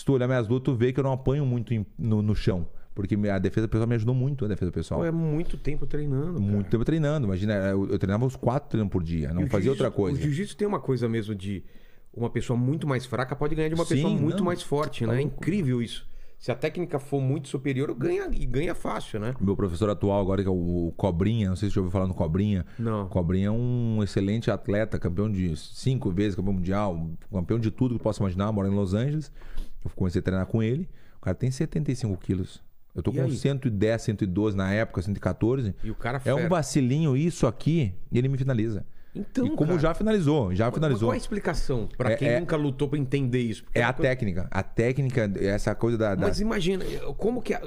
se tu olhar minhas lutas, tu vê que eu não apanho muito em, no, no chão. Porque a defesa pessoal me ajudou muito, a defesa pessoal. Pô, é muito tempo treinando. Cara. Muito tempo treinando. Imagina, é, eu, eu treinava os quatro treinos por dia, não fazia outra coisa. O jiu-jitsu tem uma coisa mesmo de uma pessoa muito mais fraca pode ganhar de uma Sim, pessoa muito não, mais forte, tá né? É incrível isso. Se a técnica for muito superior, ganha e ganha fácil, né? Meu professor atual agora, que é o Cobrinha, não sei se você ouviu falar no Cobrinha. Não. Cobrinha é um excelente atleta, campeão de cinco vezes, campeão mundial, campeão de tudo que possa imaginar, mora em Los Angeles. Eu comecei a treinar com ele. O cara tem 75 quilos. Eu tô e com aí? 110, 112 na época, 114. E o cara fera. É um vacilinho isso aqui, e ele me finaliza. Então, e como cara, já finalizou, já finalizou. Qual é a explicação para é, quem é, nunca lutou para entender isso? É, é a coisa... técnica, a técnica, essa coisa da, da... Mas imagina, como que a,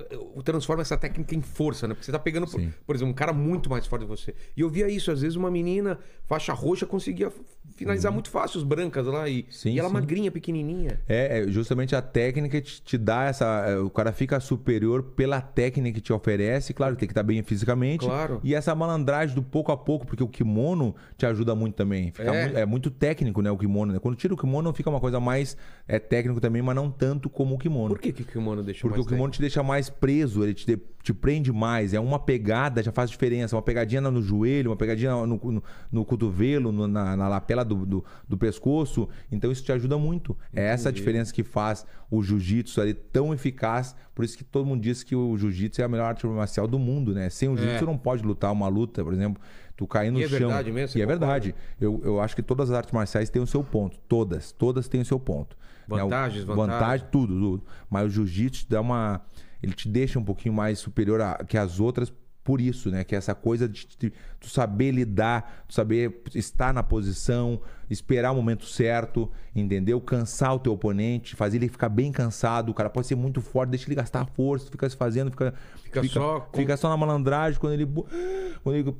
transforma essa técnica em força, né? Porque você tá pegando, por, por, exemplo, um cara muito mais forte que você. E eu via isso, às vezes uma menina faixa roxa conseguia finalizar uhum. muito fácil os brancas lá e, sim, e ela sim. magrinha, pequenininha. É, é justamente a técnica te, te, dá essa, o cara fica superior pela técnica que te oferece, claro, tem que estar tá bem fisicamente. Claro. E essa malandragem do pouco a pouco, porque o kimono te ajuda ajuda muito também. É. Muito, é. muito, técnico, né, o kimono. Né? Quando tira o kimono, fica uma coisa mais é técnico também, mas não tanto como o kimono. Por que, que o kimono deixa Porque mais o kimono te deixa mais preso, ele te, te prende mais. É uma pegada, já faz diferença. Uma pegadinha no joelho, uma pegadinha no, no, no cotovelo, no, na, na, lapela do, do, do, pescoço. Então isso te ajuda muito. Entendi. É essa a diferença que faz o jiu-jitsu ali tão eficaz. Por isso que todo mundo diz que o jiu-jitsu é a melhor arte marcial do mundo, né? Sem o jiu-jitsu é. não pode lutar uma luta, por exemplo. Tu cair no e é chão. É verdade mesmo, e é verdade. Eu, eu acho que todas as artes marciais têm o seu ponto. Todas, todas têm o seu ponto. Vantagens, né? vantagens. Vantagem, tudo, tudo. Mas o jiu-jitsu dá uma. Ele te deixa um pouquinho mais superior a, que as outras por isso, né? Que é essa coisa de, tu saber lidar, tu saber estar na posição, esperar o momento certo, entendeu? Cansar o teu oponente, fazer ele ficar bem cansado. O cara pode ser muito forte, deixa ele gastar força, fica se fazendo, fica. Fica, fica só. Fica só na malandragem quando ele. Quando ele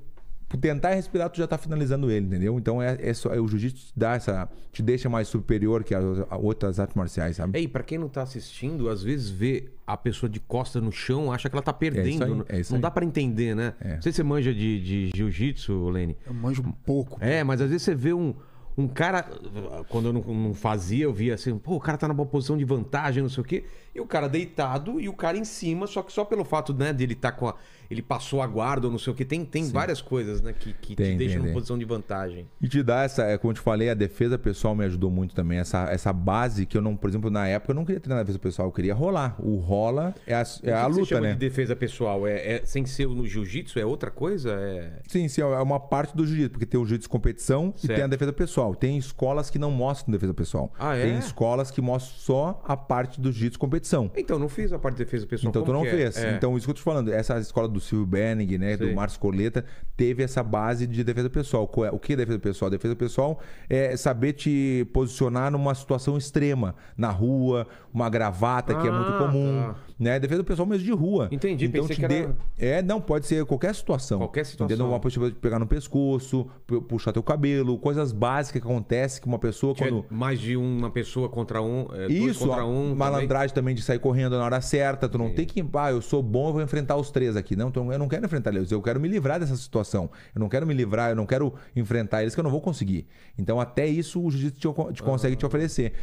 Tipo, tentar respirar, tu já tá finalizando ele, entendeu? Então é, é só, é, o jiu-jitsu dá essa. te deixa mais superior que as outras artes marciais, sabe? Ei, pra quem não tá assistindo, às vezes vê a pessoa de costa no chão, acha que ela tá é perdendo. Né? É aí, não dá para entender, né? É. Não sei se você manja de, de jiu-jitsu, Lene. Eu manjo um pouco. É, mas às vezes você vê um um cara, quando eu não, não, fazia, eu via assim, pô, o cara tá numa posição de vantagem, não sei o quê. E o cara deitado e o cara em cima, só que só pelo fato, né, dele tá com a. Ele passou a guarda ou não sei o quê. Tem, tem várias coisas, né, que, que tem, te deixam numa posição de vantagem. E te dá essa, é, como eu te falei, a defesa pessoal me ajudou muito também. Essa, essa base que eu não, por exemplo, na época eu não queria treinar defesa pessoal, eu queria rolar. O rola é a, é que a que luta, você chama né? de defesa pessoal? É, é sem ser no jiu-jitsu? É outra coisa? É... Sim, sim, é uma parte do jiu-jitsu, porque tem o jiu-jitsu competição certo. e tem a defesa pessoal pessoal. Tem escolas que não mostram defesa pessoal. Ah, é? Tem escolas que mostram só a parte do jiu-jitsu competição. Então, não fiz a parte de defesa pessoal. Então, Como tu não é? fez. É? Então, isso que eu tô te falando. Essa escola do Silvio Berning, né? Sim. Do Marcos Coleta, teve essa base de defesa pessoal. É, o que é defesa pessoal? Defesa pessoal é saber te posicionar numa situação extrema. Na rua, uma gravata, ah, que é ah, muito comum. Tá. Né? Defesa pessoal mesmo de rua. Entendi, então, pensei te Era... É, não, pode ser qualquer situação. Qualquer situação. Entendeu? Uma pessoa pegar no pescoço, puxar teu cabelo, coisas básicas que acontece que uma pessoa quando. Mais de uma pessoa contra um. É, Isso, contra um malandragem também. também. de sair correndo na hora certa. Tu não Sim. tem que. Ah, eu sou bom, eu vou enfrentar os três aqui. Não, então, eu não quero enfrentar eles. Eu quero me livrar dessa situação. Eu não quero me livrar, eu não quero enfrentar eles que eu não vou conseguir. Então, até isso o jiu-jitsu te, te, consegue te oferecer.